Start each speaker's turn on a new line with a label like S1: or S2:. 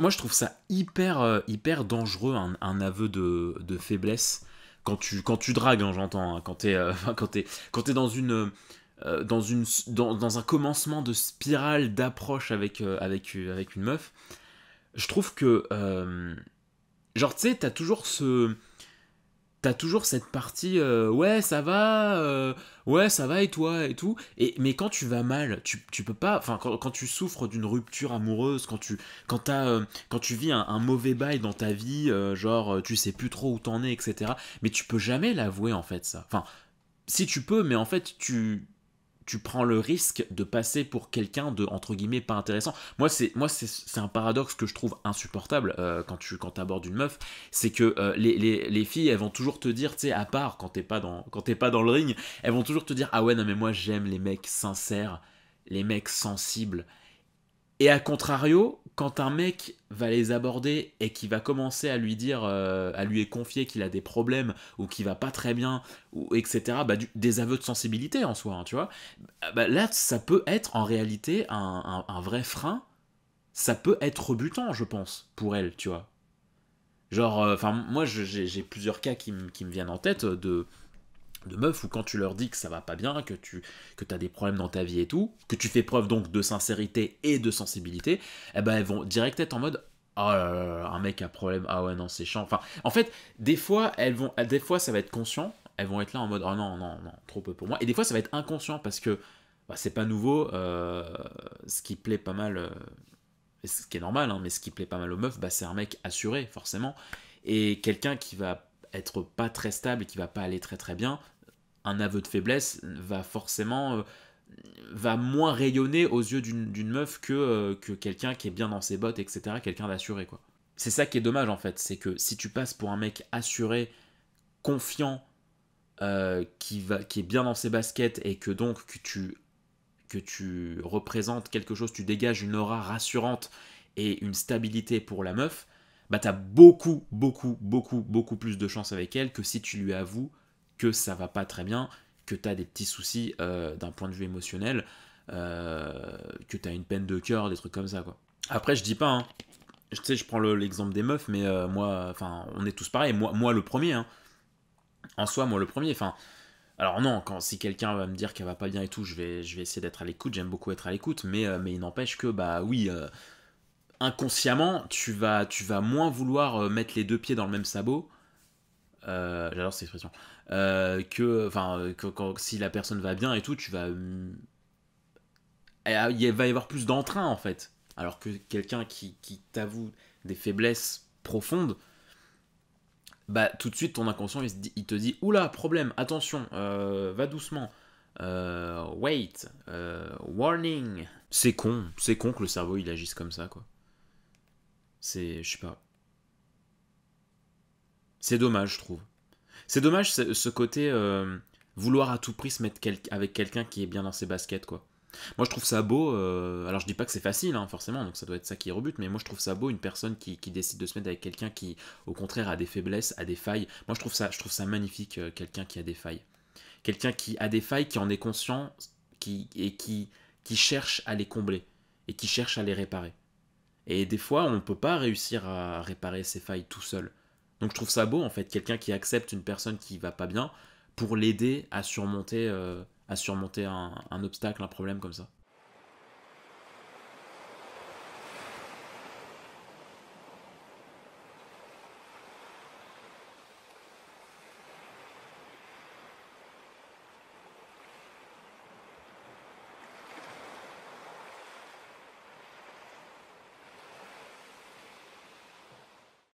S1: Moi, je trouve ça hyper, euh, hyper dangereux, un, aveu de, faiblesse. Quand tu, quand tu dragues, hein, j'entends, hein, quand tu es, euh, quand euh, dans une. dans, une, dans, un commencement de spirale d'approche avec, avec, avec une meuf, je trouve que. genre, tu sais, t'as toujours ce, t'as toujours cette partie euh, ouais ça va euh, ouais ça va et toi et tout et mais quand tu vas mal tu, tu peux pas enfin quand, tu souffres d'une rupture amoureuse quand tu quand euh, quand tu vis un, un, mauvais bail dans ta vie genre tu sais plus trop où t'en es etc mais tu peux jamais l'avouer en fait ça enfin si tu peux mais en fait tu tu prends le risque de passer pour quelqu'un de entre guillemets pas intéressant. Moi c'est moi c'est un paradoxe que je trouve insupportable euh, quand tu quand abordes une meuf, c'est que euh, les, filles elles vont toujours te dire tu sais à part quand t'es pas dans quand t'es pas dans le ring, elles vont toujours te dire ah ouais non mais moi j'aime les mecs sincères, les mecs sensibles. Et à contrario, quand un mec va les aborder et qui va commencer à lui dire, euh, à lui confier qu'il a des problèmes ou qu'il va pas très bien, ou, etc., bah, des aveux de sensibilité en soi, hein, tu vois, bah, là, ça peut être en réalité un, vrai frein, ça peut être rebutant, je pense, pour elle, tu vois. Genre, euh, enfin, moi, j'ai plusieurs cas qui, me viennent en tête euh, de de meufs ou quand tu leur dis que ça va pas bien, que tu que as des problèmes dans ta vie et tout, que tu fais preuve donc de sincérité et de sensibilité, eh ben elles vont direct être en mode Oh là là, un mec a problème, ah ouais, non, c'est chiant. Enfin, en fait, des fois, elles vont, des fois, ça va être conscient, elles vont être là en mode Oh non, non, non, trop peu pour moi. Et des fois, ça va être inconscient parce que bah, c'est pas nouveau, euh, ce qui plaît pas mal, euh, ce qui est normal, hein, mais ce qui plaît pas mal aux meufs, bah, c'est un mec assuré, forcément. Et quelqu'un qui va être pas très stable et qui va pas aller très très bien, un aveu de faiblesse va forcément euh, va moins rayonner aux yeux d'une meuf que, euh, que quelqu'un qui est bien dans ses bottes, etc., quelqu'un d'assuré, quoi. C'est ça qui est dommage, en fait, c'est que si tu passes pour un mec assuré, confiant, euh, qui, va, qui est bien dans ses baskets, et que donc que tu, que tu représentes quelque chose, tu dégages une aura rassurante et une stabilité pour la meuf, bah t'as beaucoup, beaucoup, beaucoup, beaucoup plus de chance avec elle que si tu lui avoues que ça va pas très bien, que tu as des petits soucis euh, d'un point de vue émotionnel, euh, que tu as une peine de cœur, des trucs comme ça. Quoi. Après, je dis pas, hein. je, sais, je prends l'exemple des meufs, mais euh, moi, enfin, on est tous pareils, moi, moi le premier, hein. en soi, moi le premier, enfin. Alors non, quand si quelqu'un va me dire qu'elle va pas bien et tout, je vais, je vais essayer d'être à l'écoute, j'aime beaucoup être à l'écoute, mais, mais il n'empêche que, bah oui, inconsciemment, tu vas, tu vas moins vouloir mettre les deux pieds dans le même sabot euh, j'adore cette expression, euh, que, enfin, que, quand, si la personne va bien et tout, tu vas, euh, il va y avoir plus d'entrain en fait. Alors que quelqu'un qui, qui t'avoue des faiblesses profondes, bah tout de suite ton inconscient il, il te dit oula problème, attention, va doucement. wait, warning. C'est con, c'est con que le cerveau il agisse comme ça quoi. C'est, je sais pas. C'est dommage, je trouve. C'est dommage ce côté euh, vouloir à tout prix se mettre avec quelqu'un qui est bien dans ses baskets, quoi. Moi, je trouve ça beau. Euh, alors, je dis pas que c'est facile, hein, forcément, donc ça doit être ça qui rebute, mais moi, je trouve ça beau une personne qui, qui décide de se mettre avec quelqu'un qui, au contraire, a des faiblesses, a des failles. Moi, je trouve ça, je trouve ça magnifique, euh, quelqu'un qui a des failles. Quelqu'un qui a des failles, qui en est conscient qui, et qui, qui cherche à les combler et qui cherche à les réparer. Et des fois, on ne peut pas réussir à réparer ses failles tout seul. Donc je trouve ça beau en fait, quelqu'un qui accepte une personne qui va pas bien pour l'aider à surmonter, euh, à surmonter un obstacle, un problème comme ça.